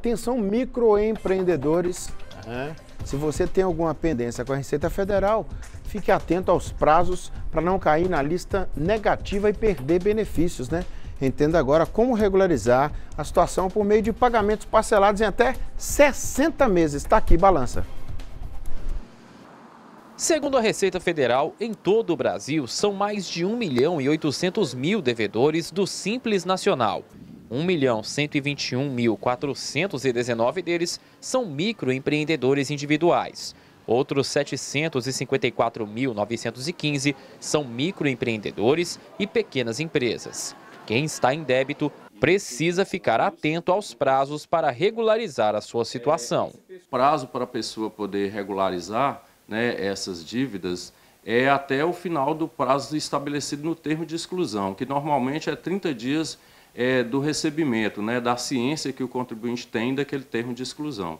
Atenção, microempreendedores. Uhum. Se você tem alguma pendência com a Receita Federal, fique atento aos prazos para não cair na lista negativa e perder benefícios, né? Entenda agora como regularizar a situação por meio de pagamentos parcelados em até 60 meses. Está aqui, balança. Segundo a Receita Federal, em todo o Brasil são mais de 1 milhão e 800 mil devedores do Simples Nacional. 1.121.419 deles são microempreendedores individuais. Outros 754.915 são microempreendedores e pequenas empresas. Quem está em débito precisa ficar atento aos prazos para regularizar a sua situação. O prazo para a pessoa poder regularizar né, essas dívidas é até o final do prazo estabelecido no termo de exclusão, que normalmente é 30 dias é, do recebimento, né, da ciência que o contribuinte tem daquele termo de exclusão.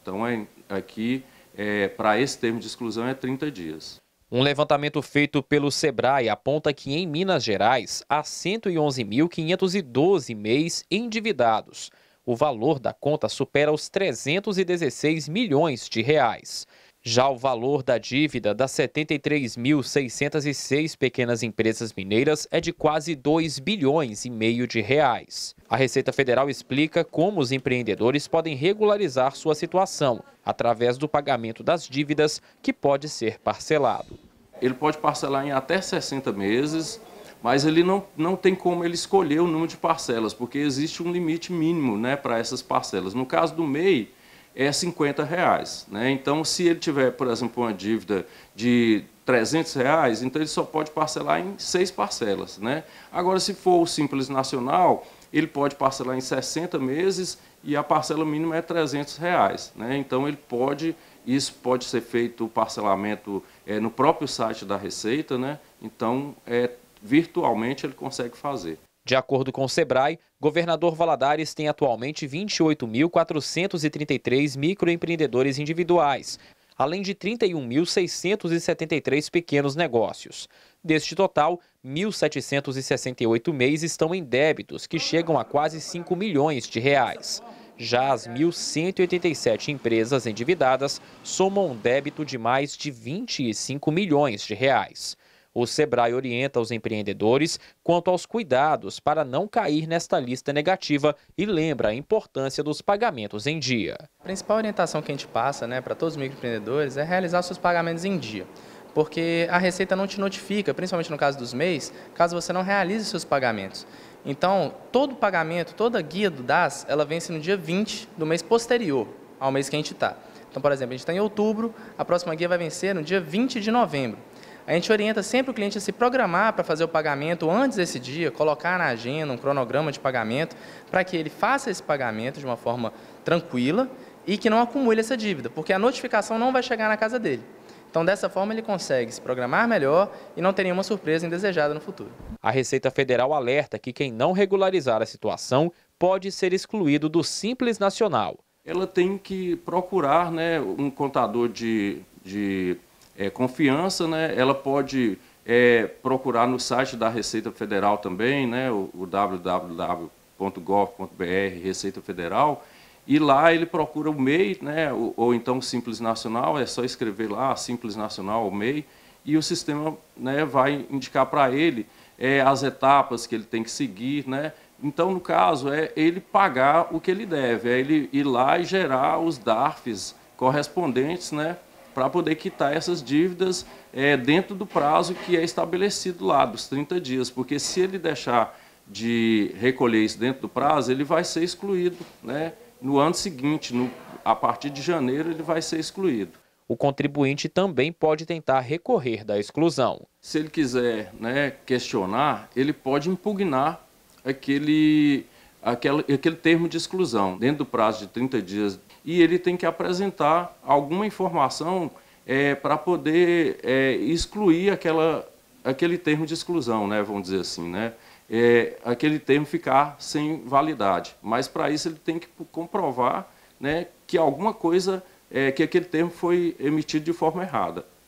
Então, é, aqui, é, para esse termo de exclusão, é 30 dias. Um levantamento feito pelo Sebrae aponta que em Minas Gerais há 111.512 MEIs endividados. O valor da conta supera os 316 milhões de reais. Já o valor da dívida das 73.606 pequenas empresas mineiras é de quase 2 bilhões e meio de reais. A Receita Federal explica como os empreendedores podem regularizar sua situação através do pagamento das dívidas que pode ser parcelado. Ele pode parcelar em até 60 meses, mas ele não, não tem como ele escolher o número de parcelas, porque existe um limite mínimo né, para essas parcelas. No caso do MEI, é 50 reais. Né? Então, se ele tiver, por exemplo, uma dívida de 300 reais, então ele só pode parcelar em seis parcelas. Né? Agora, se for o Simples Nacional, ele pode parcelar em 60 meses e a parcela mínima é 300 reais. Né? Então, ele pode, isso pode ser feito o parcelamento é, no próprio site da Receita, né? então, é, virtualmente ele consegue fazer. De acordo com o Sebrae, governador Valadares tem atualmente 28.433 microempreendedores individuais, além de 31.673 pequenos negócios. Deste total, 1.768 MEIs estão em débitos, que chegam a quase 5 milhões de reais. Já as 1.187 empresas endividadas somam um débito de mais de 25 milhões de reais. O Sebrae orienta os empreendedores quanto aos cuidados para não cair nesta lista negativa e lembra a importância dos pagamentos em dia. A principal orientação que a gente passa né, para todos os microempreendedores é realizar seus pagamentos em dia porque a Receita não te notifica, principalmente no caso dos mês, caso você não realize seus pagamentos. Então, todo pagamento, toda guia do DAS, ela vence no dia 20 do mês posterior ao mês que a gente está. Então, por exemplo, a gente está em outubro, a próxima guia vai vencer no dia 20 de novembro. A gente orienta sempre o cliente a se programar para fazer o pagamento antes desse dia, colocar na agenda um cronograma de pagamento, para que ele faça esse pagamento de uma forma tranquila e que não acumule essa dívida, porque a notificação não vai chegar na casa dele. Então, dessa forma, ele consegue se programar melhor e não ter nenhuma surpresa indesejada no futuro. A Receita Federal alerta que quem não regularizar a situação pode ser excluído do Simples Nacional. Ela tem que procurar né, um contador de, de é, confiança, né, ela pode é, procurar no site da Receita Federal também, né, o, o www.gov.br Receita Federal, e lá ele procura o MEI, né, ou, ou, então Simples Nacional, é só escrever lá Simples Nacional ou MEI, e o sistema né, vai indicar para ele é, as etapas que ele tem que seguir. Né? Então, no caso, é ele pagar o que ele deve, é ele ir lá e gerar os DARFs correspondentes, né? para poder quitar essas dívidas é, dentro do prazo que é estabelecido lá, dos 30 dias, porque se ele deixar de recolher isso dentro do prazo, ele vai ser excluído. Né? No ano seguinte, no, a partir de janeiro, ele vai ser excluído. O contribuinte também pode tentar recorrer da exclusão. Se ele quiser né, questionar, ele pode impugnar aquele, aquele, aquele termo de exclusão. Dentro do prazo de 30 dias e ele tem que apresentar alguma informação é, para poder é, excluir aquela, aquele termo de exclusão, né, vamos dizer assim, né? É, aquele termo ficar sem validade. Mas para isso ele tem que comprovar né, que alguma coisa, é, que aquele termo foi emitido de forma errada.